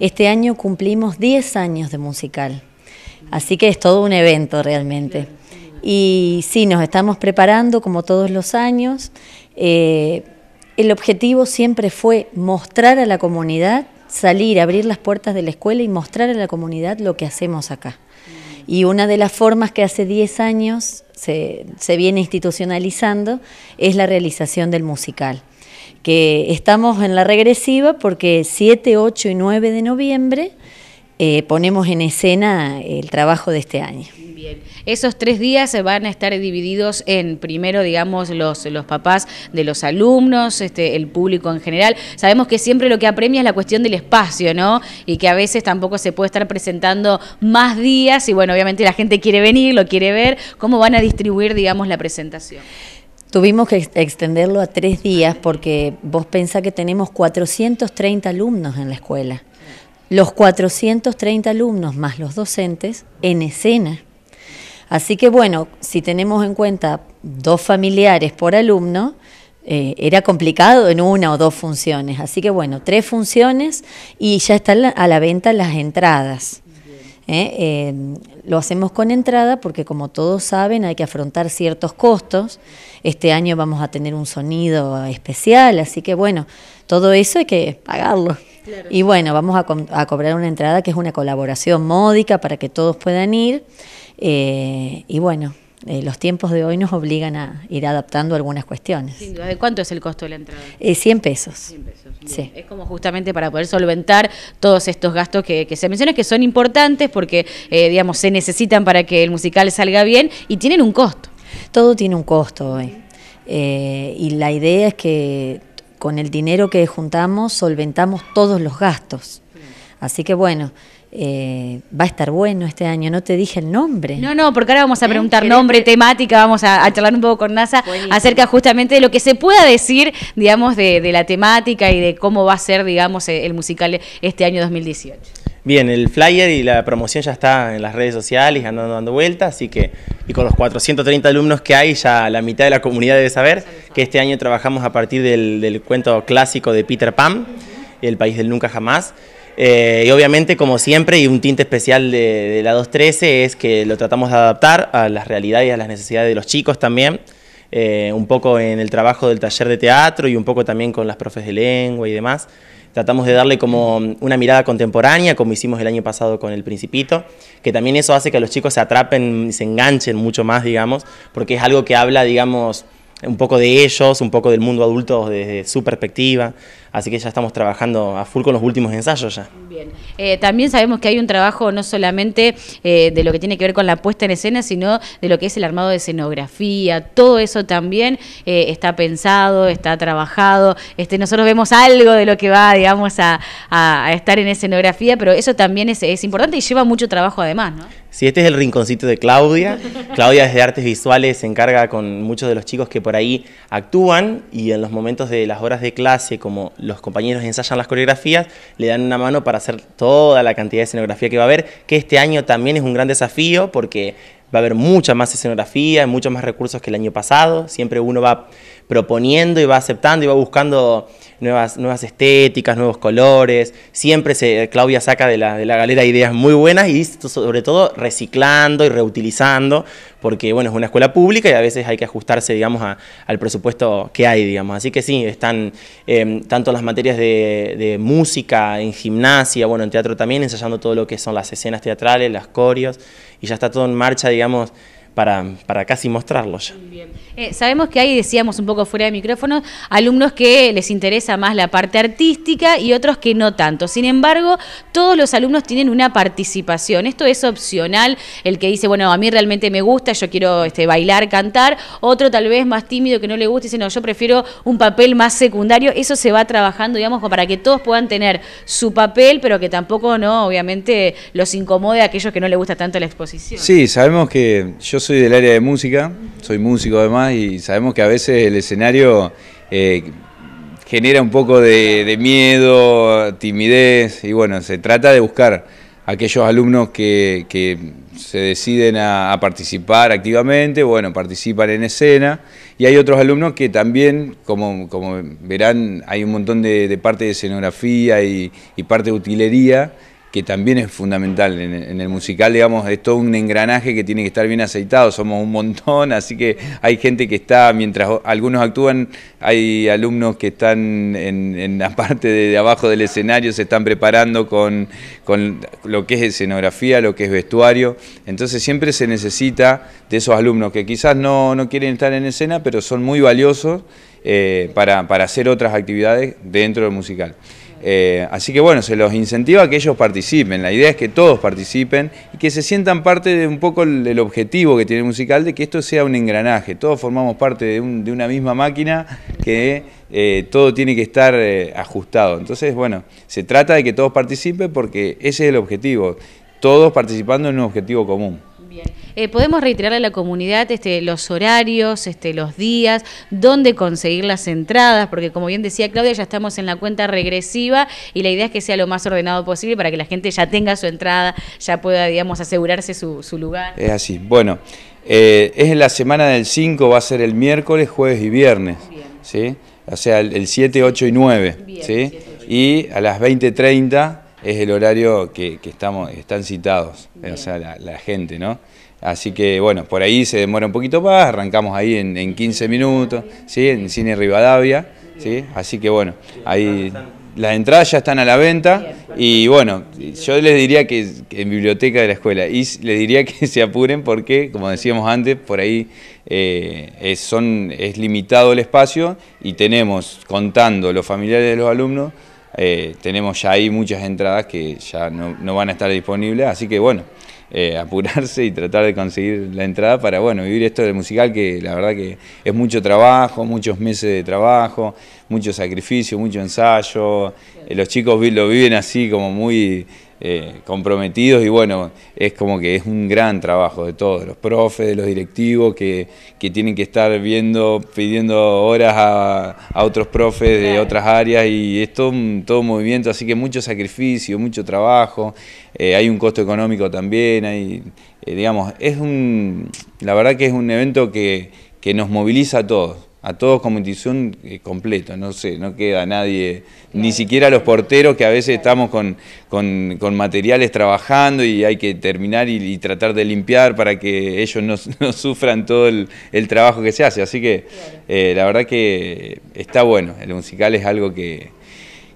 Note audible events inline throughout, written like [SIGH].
Este año cumplimos 10 años de musical, así que es todo un evento realmente. Y sí, nos estamos preparando como todos los años. Eh, el objetivo siempre fue mostrar a la comunidad, salir, abrir las puertas de la escuela y mostrar a la comunidad lo que hacemos acá. Y una de las formas que hace 10 años se viene institucionalizando es la realización del musical que estamos en la regresiva porque 7, 8 y 9 de noviembre eh, ponemos en escena el trabajo de este año. Bien. Esos tres días se van a estar divididos en primero, digamos, los, los papás de los alumnos, este, el público en general. Sabemos que siempre lo que apremia es la cuestión del espacio, ¿no? Y que a veces tampoco se puede estar presentando más días y bueno, obviamente la gente quiere venir, lo quiere ver. ¿Cómo van a distribuir, digamos, la presentación? Tuvimos que extenderlo a tres días porque vos pensás que tenemos 430 alumnos en la escuela. Los 430 alumnos más los docentes en escena. Así que bueno, si tenemos en cuenta dos familiares por alumno, eh, era complicado en una o dos funciones. Así que bueno, tres funciones y ya están a la venta las entradas. ¿eh? Eh, lo hacemos con entrada porque como todos saben hay que afrontar ciertos costos. Este año vamos a tener un sonido especial, así que bueno, todo eso hay que pagarlo. Y bueno, vamos a, cobrar una entrada que es una colaboración módica para que todos puedan ir. Eh, y bueno, los tiempos de hoy nos obligan a ir adaptando algunas cuestiones. ¿Cuánto es el costo de la entrada? Eh, 100 pesos. Sí. Es como justamente para poder solventar todos estos gastos que, se mencionan, que son importantes porque, eh, digamos, se necesitan para que el musical salga bien y tienen un costo. Todo tiene un costo hoy. Eh, y la idea es que con el dinero que juntamos solventamos todos los gastos. Así que bueno, eh, va a estar bueno este año, no te dije el nombre. No, no, porque ahora vamos a ¿Eh? preguntar nombre, temática, vamos a, charlar un poco con NASA acerca justamente de lo que se pueda decir, digamos, de, la temática y de cómo va a ser, digamos, e, el musical este año 2018. Bien, el flyer y la promoción ya está en las redes sociales, andando dando vueltas, así que, y con los 430 alumnos que hay, ya la mitad de la comunidad debe saber que este año trabajamos a partir del cuento clásico de Peter Pan, El País del Nunca Jamás, eh, y obviamente, como siempre, y un tinte especial de, la 213 es que lo tratamos de adaptar a las realidades y a las necesidades de los chicos también. Eh, un poco en el trabajo del taller de teatro y un poco también con las profes de lengua y demás. Tratamos de darle como una mirada contemporánea, como hicimos el año pasado con El Principito, que también eso hace que los chicos se atrapen y se enganchen mucho más, digamos, porque es algo que habla, digamos, un poco de ellos, un poco del mundo adulto desde su perspectiva así que ya estamos trabajando a full con los últimos ensayos ya. Eh, también sabemos que hay un trabajo no solamente eh, de lo que tiene que ver con la puesta en escena, sino de lo que es el armado de escenografía, todo eso también eh, está pensado, está trabajado, este, nosotros vemos algo de lo que va, digamos, a, estar en escenografía, pero eso también es, importante y lleva mucho trabajo además, ¿no? Sí, este es el rinconcito de Claudia. [LAUGHS] Claudia desde Artes Visuales se encarga con muchos de los chicos que por ahí actúan y en los momentos de las horas de clase, como los compañeros ensayan las coreografías, le dan una mano para hacer toda la cantidad de escenografía que va a haber, que este año también es un gran desafío porque va a haber mucha más escenografía, muchos más recursos que el año pasado. Siempre uno va proponiendo y va aceptando y va buscando nuevas, nuevas estéticas, nuevos colores. Siempre se, Claudia saca de la, de galera ideas muy buenas y sobre todo reciclando y reutilizando, porque bueno, es una escuela pública y a veces hay que ajustarse, digamos, al presupuesto que hay, digamos. Así que sí, están em, tanto las materias de, música, en gimnasia, bueno, en teatro también, ensayando todo lo que son las escenas teatrales, las corios y ya está todo en marcha, digamos, para, para casi mostrarlos. Eh, sabemos que hay, decíamos un poco fuera de micrófono, alumnos que les interesa más la parte artística y otros que no tanto. Sin embargo, todos los alumnos tienen una participación. Esto es opcional. El que dice, bueno, a mí realmente me gusta, yo quiero este, bailar, cantar. Otro tal vez más tímido que no le gusta dice, no, yo prefiero un papel más secundario. Eso se va trabajando, digamos, para que todos puedan tener su papel, pero que tampoco, no, obviamente, los incomode a aquellos que no les gusta tanto la exposición. Sí, sabemos que yo soy del área de música, soy músico además y sabemos que a veces el escenario eh, genera un poco de, miedo, timidez, y bueno, se trata de buscar aquellos alumnos que, se deciden a, participar activamente, bueno, participan en escena, y hay otros alumnos que también, como, verán, hay un montón de, parte de escenografía y parte de utilería, que también es fundamental en, el musical, digamos, es todo un engranaje que tiene que estar bien aceitado, somos un montón, [LAUGHS] así que hay gente que está, mientras algunos actúan, hay alumnos que están en, la parte de, abajo del escenario, se están preparando con, lo que es escenografía, lo que es vestuario, entonces siempre se necesita de esos alumnos que quizás no, quieren estar en escena, pero son muy valiosos eh, para hacer otras actividades dentro del musical. Eh, así que bueno, se los incentiva a que ellos participen. La idea es que todos participen y que se sientan parte de un poco el, objetivo que tiene el musical, de que esto sea un engranaje. Todos formamos parte de, una misma máquina que eh, todo tiene que estar eh, ajustado. Entonces, bueno, se trata de que todos participen porque ese es el objetivo. Todos participando en un objetivo común. Bien. Eh, ¿Podemos reiterarle a la comunidad este, los horarios, este, los días, dónde conseguir las entradas? Porque como bien decía Claudia, ya estamos en la cuenta regresiva y la idea es que sea lo más ordenado posible para que la gente ya tenga su entrada, ya pueda, digamos, asegurarse su, lugar. Es así. Bueno, eh, es la semana del 5, va a ser el miércoles, jueves y viernes. ¿sí? O sea, el, 7, 8 y 9. ¿sí? Y a las 20.30 es el horario que, estamos, están citados, o sea, la, gente, ¿no? Así que, bueno, por ahí se demora un poquito más, arrancamos ahí en, 15 minutos, ¿sí? En Cine Rivadavia, ¿sí? Así que, bueno, ahí las entradas ya están a la venta y bueno, yo les diría que, en biblioteca de la escuela y les diría que [LAUGHS] se apuren porque, como decíamos antes, por ahí eh, es limitado el espacio y tenemos, contando los familiares de los alumnos, eh, tenemos ya ahí muchas entradas que ya no, van a estar disponibles, así que bueno, eh, apurarse y tratar de conseguir la entrada para bueno vivir esto del musical que la verdad que es mucho trabajo, muchos meses de trabajo, mucho sacrificio, mucho ensayo. Eh, los chicos lo viven así como muy eh, comprometidos y bueno, es como que es un gran trabajo de todos, los profes, de los directivos que, tienen que estar viendo, pidiendo horas a, otros profes de otras áreas y es todo un, movimiento, así que mucho sacrificio, mucho trabajo, eh, hay un costo económico también, hay, eh, digamos, es un, la verdad que es un evento que, que nos moviliza a todos a todos como institución eh, completo, no sé, no queda nadie, ni siquiera los porteros que a veces estamos con, materiales trabajando y hay que terminar y, tratar de limpiar para que ellos no, [LAUGHS] sufran todo el, trabajo que se hace. Así que eh, la verdad que está bueno, el musical es algo que,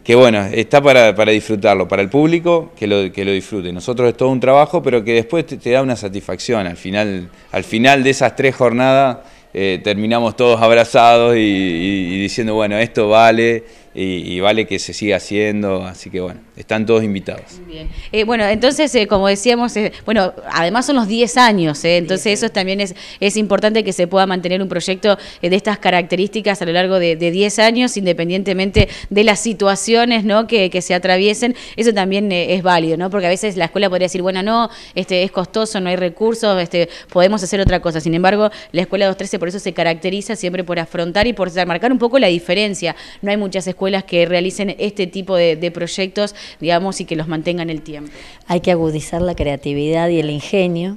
bueno, está para, disfrutarlo, para el público que lo, que lo disfrute. Nosotros es todo un trabajo, pero que después te, te da una satisfacción al final, al final de esas tres jornadas. Eh, terminamos todos abrazados y, diciendo, bueno, esto vale y, vale que se siga haciendo, así que bueno, están todos invitados. Bien. Eh, bueno, entonces, eh, como decíamos, eh, bueno, además son los 10 años, entonces eso también es, es importante que se pueda mantener un proyecto de estas características a lo largo de, 10 años, independientemente de las situaciones ¿no? que, se atraviesen, eso también es válido, ¿no? porque a veces la escuela podría decir, bueno, no, este es costoso, no hay recursos, este podemos hacer otra cosa, sin embargo, la escuela 213 por eso se caracteriza siempre por afrontar y por marcar un poco la diferencia, no hay muchas escuelas escuelas que realicen este tipo de, proyectos, digamos, y que los mantengan el tiempo. Hay que agudizar la creatividad y el ingenio,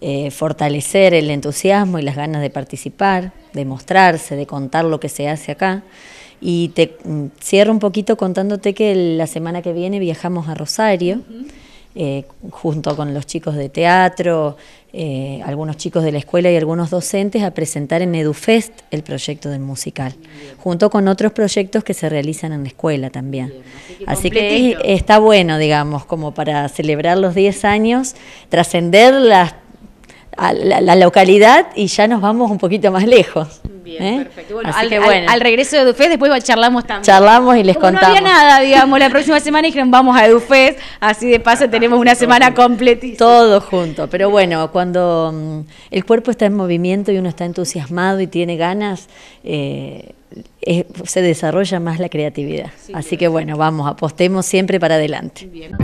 eh, fortalecer el entusiasmo y las ganas de participar, de mostrarse, de contar lo que se hace acá. Y te mm, cierro un poquito contándote que la semana que viene viajamos a Rosario. Eh, junto con los chicos de teatro, eh, algunos chicos de la escuela y algunos docentes a presentar en EduFest el proyecto del musical, junto con otros proyectos que se realizan en la escuela también. Así que, está bueno, digamos, como para celebrar los 10 años, trascender la localidad y ya nos vamos un poquito más lejos. ¿Eh? perfecto. al, Al, regreso de Edufest después charlamos también. Charlamos y les contamos. No había nada, digamos, la próxima semana dijeron vamos a Edufés, así de paso tenemos una [LAUGHS] semana completísima. Todo junto, pero bueno, cuando mm, el cuerpo está en movimiento y uno está entusiasmado y tiene ganas, eh, se desarrolla más la creatividad. Así que bueno, vamos, apostemos siempre para adelante. Bien.